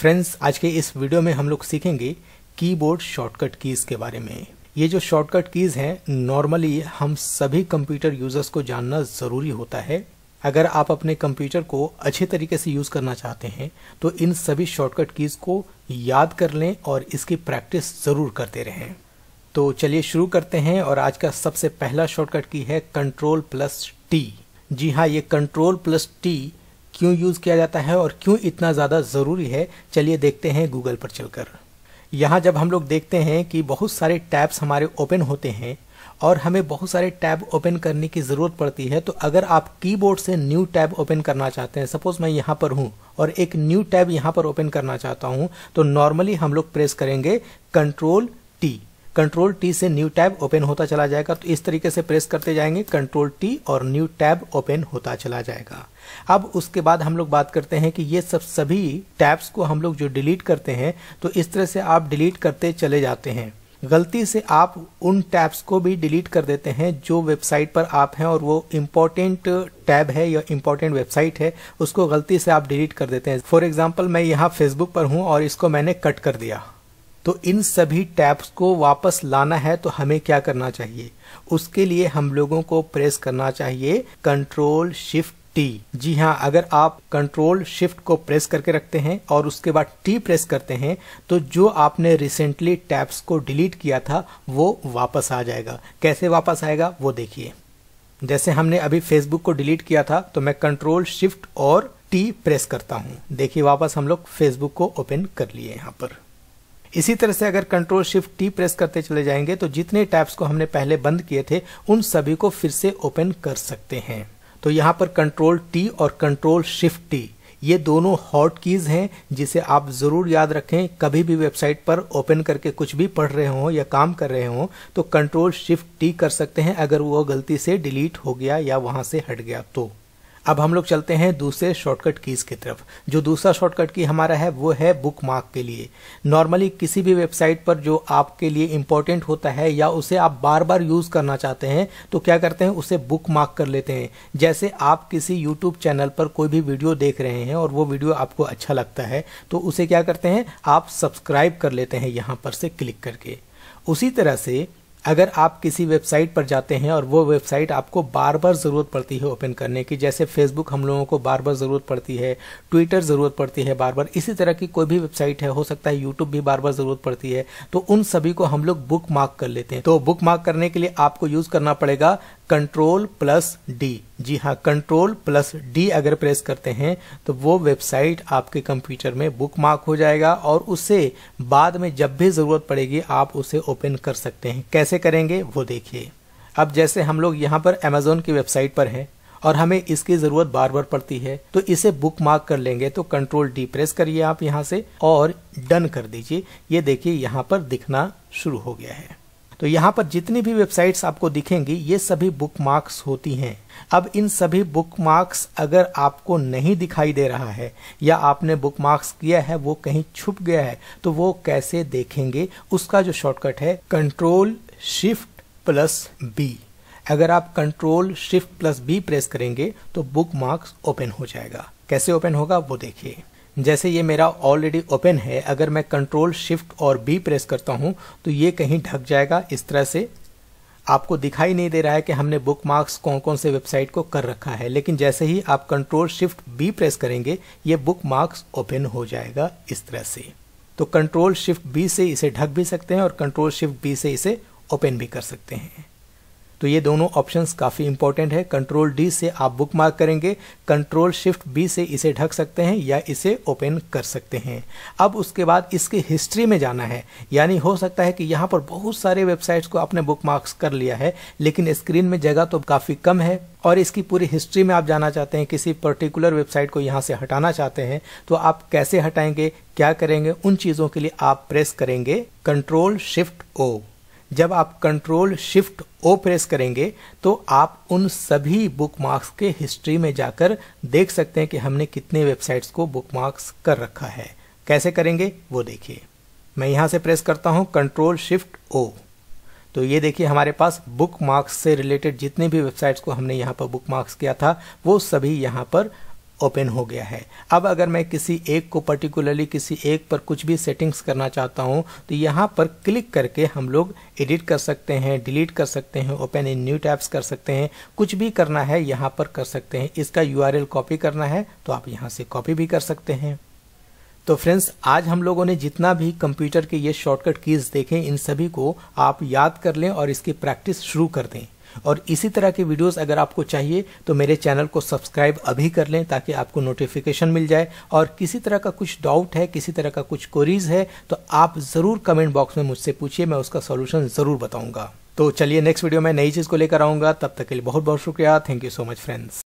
friends आज के इस वीडियो में हम लोग सीखेंगे कीबोर्ड शॉर्टकट कीज के बारे में ये जो शॉर्टकट कीज हैं नॉर्मली हम सभी कंप्यूटर यूजर्स को जानना जरूरी होता है अगर आप अपने कंप्यूटर को अच्छे तरीके से यूज करना चाहते हैं तो इन सभी शॉर्टकट कीज को याद कर लें और इसकी प्रैक्टिस जरूर करते रहें तो चलिए शुरू करते हैं और आज का सबसे पहला शॉर्टकट की है कंट्रोल प्लस टी जी हाँ ये कंट्रोल प्लस टी क्यों यूज़ किया जाता है और क्यों इतना ज़्यादा ज़रूरी है चलिए देखते हैं गूगल पर चलकर यहाँ जब हम लोग देखते हैं कि बहुत सारे टैब्स हमारे ओपन होते हैं और हमें बहुत सारे टैब ओपन करने की ज़रूरत पड़ती है तो अगर आप कीबोर्ड से न्यू टैब ओपन करना चाहते हैं सपोज़ मैं यहाँ पर हूँ और एक न्यू टैब यहाँ पर ओपन करना चाहता हूँ तो नॉर्मली हम लोग प्रेस करेंगे कंट्रोल टी कंट्रोल टी से न्यू टैब ओपन होता चला जाएगा तो इस तरीके से प्रेस करते जाएंगे कंट्रोल टी और न्यू टैब ओपन होता चला जाएगा अब उसके बाद हम लोग बात करते हैं कि ये सब सभी टैब्स को हम लोग जो डिलीट करते हैं तो इस तरह से आप डिलीट करते चले जाते हैं गलती से आप उन टैब्स को भी डिलीट कर देते हैं जो वेबसाइट पर आप हैं और वो इम्पोर्टेंट टैब है या इम्पोर्टेंट वेबसाइट है उसको गलती से आप डिलीट कर देते हैं फॉर एग्जाम्पल मैं यहाँ फेसबुक पर हूँ और इसको मैंने कट कर दिया तो इन सभी टैब्स को वापस लाना है तो हमें क्या करना चाहिए उसके लिए हम लोगों को प्रेस करना चाहिए कंट्रोल शिफ्ट टी जी हाँ अगर आप कंट्रोल शिफ्ट को प्रेस करके रखते हैं और उसके बाद टी प्रेस करते हैं तो जो आपने रिसेंटली टैब्स को डिलीट किया था वो वापस आ जाएगा कैसे वापस आएगा वो देखिए जैसे हमने अभी फेसबुक को डिलीट किया था तो मैं कंट्रोल शिफ्ट और टी प्रेस करता हूँ देखिए वापस हम लोग फेसबुक को ओपन कर लिए यहाँ पर इसी तरह से अगर कंट्रोल शिफ्ट टी प्रेस करते चले जाएंगे तो जितने टैब्स को हमने पहले बंद किए थे उन सभी को फिर से ओपन कर सकते हैं तो यहाँ पर कंट्रोल टी और कंट्रोल शिफ्ट टी ये दोनों हॉट कीज हैं जिसे आप जरूर याद रखें कभी भी वेबसाइट पर ओपन करके कुछ भी पढ़ रहे हो या काम कर रहे हो तो कंट्रोल शिफ्ट टी कर सकते हैं अगर वो गलती से डिलीट हो गया या वहां से हट गया तो अब हम लोग चलते हैं दूसरे शॉर्टकट कीज की तरफ जो दूसरा शॉर्टकट की हमारा है वो है बुक मार्क के लिए नॉर्मली किसी भी वेबसाइट पर जो आपके लिए इंपॉर्टेंट होता है या उसे आप बार बार यूज करना चाहते हैं तो क्या करते हैं उसे बुक मार्क कर लेते हैं जैसे आप किसी यूट्यूब चैनल पर कोई भी वीडियो देख रहे हैं और वो वीडियो आपको अच्छा लगता है तो उसे क्या करते हैं आप सब्सक्राइब कर लेते हैं यहाँ पर से क्लिक करके उसी तरह से अगर आप किसी वेबसाइट पर जाते हैं और वो वेबसाइट आपको बार बार ज़रूरत पड़ती है ओपन करने की जैसे फेसबुक हम लोगों को बार बार ज़रूरत पड़ती है ट्विटर ज़रूरत पड़ती है बार बार इसी तरह की कोई भी वेबसाइट है हो सकता है यूट्यूब भी बार बार ज़रूरत पड़ती है तो उन सभी को हम लोग बुक मार्क कर लेते हैं तो बुक मार्क करने के लिए आपको यूज़ करना पड़ेगा कंट्रोल प्लस डी जी हाँ कंट्रोल प्लस डी अगर प्रेस करते हैं तो वो वेबसाइट आपके कंप्यूटर में बुक मार्क हो जाएगा और उसे बाद में जब भी ज़रूरत पड़ेगी आप उसे ओपन कर सकते हैं कैसे करेंगे वो देखिए अब जैसे हम लोग यहाँ पर अमेजोन की वेबसाइट पर हैं और हमें इसकी ज़रूरत बार बार पड़ती है तो इसे बुक मार्क कर लेंगे तो कंट्रोल डी प्रेस करिए आप यहाँ से और डन कर दीजिए ये देखिए यहाँ पर दिखना शुरू हो गया है तो यहाँ पर जितनी भी वेबसाइट्स आपको दिखेंगी ये सभी बुक मार्क्स होती हैं अब इन सभी बुक मार्क्स अगर आपको नहीं दिखाई दे रहा है या आपने बुक मार्क्स किया है वो कहीं छुप गया है तो वो कैसे देखेंगे उसका जो शॉर्टकट है कंट्रोल शिफ्ट प्लस बी अगर आप control shift plus B press करेंगे तो बुक मार्क्स ओपन हो जाएगा कैसे ओपन होगा वो देखिए जैसे ये मेरा ऑलरेडी ओपन है अगर मैं कंट्रोल शिफ्ट और बी प्रेस करता हूँ तो ये कहीं ढक जाएगा इस तरह से आपको दिखाई नहीं दे रहा है कि हमने बुक मार्क्स कौन कौन से वेबसाइट को कर रखा है लेकिन जैसे ही आप कंट्रोल शिफ्ट बी प्रेस करेंगे ये बुक मार्क्स ओपन हो जाएगा इस तरह से तो कंट्रोल शिफ्ट बी से इसे ढक भी सकते हैं और कंट्रोल शिफ्ट बी से इसे ओपन भी कर सकते हैं तो ये दोनों ऑप्शंस काफ़ी इंपॉर्टेंट है कंट्रोल डी से आप बुक मार्क करेंगे कंट्रोल शिफ्ट बी से इसे ढक सकते हैं या इसे ओपन कर सकते हैं अब उसके बाद इसकी हिस्ट्री में जाना है यानी हो सकता है कि यहाँ पर बहुत सारे वेबसाइट्स को आपने बुक मार्क्स कर लिया है लेकिन स्क्रीन में जगह तो काफ़ी कम है और इसकी पूरी हिस्ट्री में आप जाना चाहते हैं किसी पर्टिकुलर वेबसाइट को यहाँ से हटाना चाहते हैं तो आप कैसे हटाएंगे क्या करेंगे उन चीज़ों के लिए आप प्रेस करेंगे कंट्रोल शिफ्ट ओ जब आप कंट्रोल शिफ्ट ओ प्रेस करेंगे तो आप उन सभी बुक मार्क्स के हिस्ट्री में जाकर देख सकते हैं कि हमने कितने वेबसाइट्स को बुक मार्क्स कर रखा है कैसे करेंगे वो देखिए मैं यहां से प्रेस करता हूं कंट्रोल शिफ्ट ओ तो ये देखिए हमारे पास बुक मार्क्स से रिलेटेड जितने भी वेबसाइट्स को हमने यहाँ पर बुक मार्क्स किया था वो सभी यहां पर ओपन हो गया है अब अगर मैं किसी एक को पर्टिकुलरली किसी एक पर कुछ भी सेटिंग्स करना चाहता हूँ तो यहाँ पर क्लिक करके हम लोग एडिट कर सकते हैं डिलीट कर सकते हैं ओपन इन न्यू टैब्स कर सकते हैं कुछ भी करना है यहाँ पर कर सकते हैं इसका यू कॉपी करना है तो आप यहाँ से कॉपी भी कर सकते हैं तो फ्रेंड्स आज हम लोगों ने जितना भी कंप्यूटर के ये शॉर्टकट कीज देखे इन सभी को आप याद कर लें और इसकी प्रैक्टिस शुरू कर दें और इसी तरह के वीडियोस अगर आपको चाहिए तो मेरे चैनल को सब्सक्राइब अभी कर लें ताकि आपको नोटिफिकेशन मिल जाए और किसी तरह का कुछ डाउट है किसी तरह का कुछ क्वेरीज है तो आप ज़रूर कमेंट बॉक्स में मुझसे पूछिए मैं उसका सोल्यूशन ज़रूर बताऊँगा तो चलिए नेक्स्ट वीडियो में नई चीज़ को लेकर आऊँगा तब तक के लिए बहुत बहुत शुक्रिया thank you so much friends